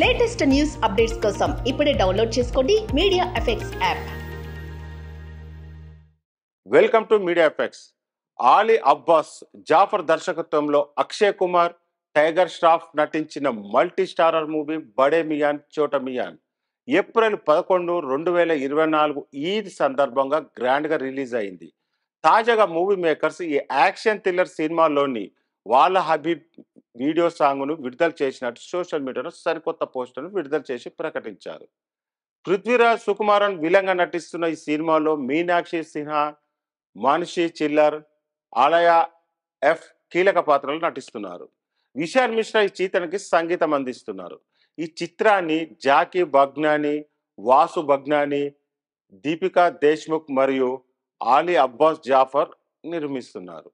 latest news updates కోసం ఇప్పుడే download చేసుకోండి media effects app welcome to media effects Ali Abbas Zafar దర్శకత్వంలో అక్షయ్ కుమార్ టైగర్ ష్రాఫ్ నటించిన మల్టీ స్టారర్ మూవీ బడే మియాన్ చోట మియాన్ ఏప్రిల్ పదకొండు రెండు వేల ఇరవై నాలుగు ఈద్ సందర్భంగా గ్రాండ్గా రిలీజ్ అయింది తాజాగా మూవీ మేకర్స్ ఈ యాక్షన్ థ్రిల్లర్ సినిమాలోని వాళ్ళ హబీబ్ వీడియో సాంగ్ను విడుదల చేసినట్టు సోషల్ మీడియాలో సరికొత్త పోస్టును విడుదల చేసి ప్రకటించారు పృథ్వీరాజ్ సుకుమారన్ విలంగా నటిస్తున్న ఈ సినిమాలో మీనాక్షి సిన్హా మానిషి చిల్లర్ ఆలయా ఎఫ్ కీలక పాత్రలు నటిస్తున్నారు విశాల్ మిశ్రా ఈ చీతనికి సంగీతం అందిస్తున్నారు ఈ చిత్రాన్ని జాకీ భగ్నాని వాసు భగ్నాని దీపికా దేశ్ముఖ్ మరియు ఆలీ అబ్బాస్ జాఫర్ నిర్మిస్తున్నారు